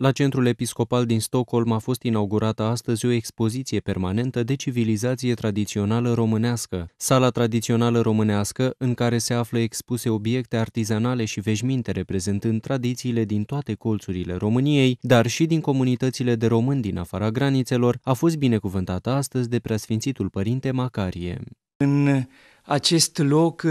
La Centrul Episcopal din Stockholm a fost inaugurată astăzi o expoziție permanentă de civilizație tradițională românească. Sala tradițională românească, în care se află expuse obiecte artizanale și veșminte reprezentând tradițiile din toate colțurile României, dar și din comunitățile de români din afara granițelor, a fost binecuvântată astăzi de preasfințitul părinte Macarie. În acest loc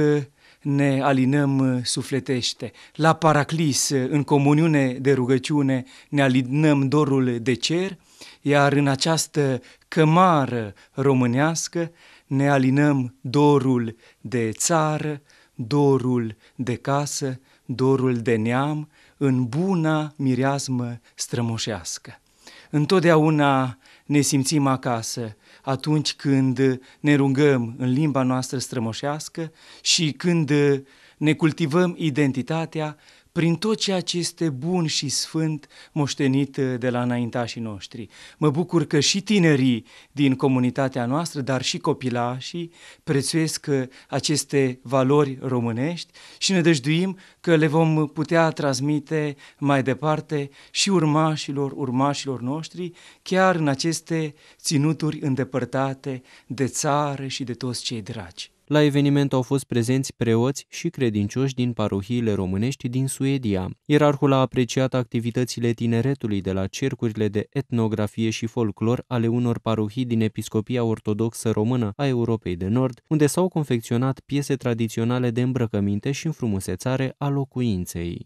ne alinăm uh, sufletește. La Paraclis, uh, în comuniune de rugăciune, ne alinăm dorul de cer, iar în această cămară românească ne alinăm dorul de țară, dorul de casă, dorul de neam, în buna mireasmă strămoșească. Întotdeauna ne simțim acasă atunci când ne rugăm în limba noastră strămoșească și când ne cultivăm identitatea prin tot ceea ce este bun și sfânt moștenit uh, de la înaintașii noștri. Mă bucur că și tinerii din comunitatea noastră, dar și copilașii, prețuiesc uh, aceste valori românești și ne dăjduim că le vom putea transmite mai departe și urmașilor, urmașilor noștri, chiar în aceste ținuturi îndepărtate de țară și de toți cei dragi. La eveniment au fost prezenți preoți și credincioși din parohiile românești din Suedia. Ierarhul a apreciat activitățile tineretului de la cercurile de etnografie și folclor ale unor parohii din Episcopia Ortodoxă Română a Europei de Nord, unde s-au confecționat piese tradiționale de îmbrăcăminte și înfrumusețare a locuinței.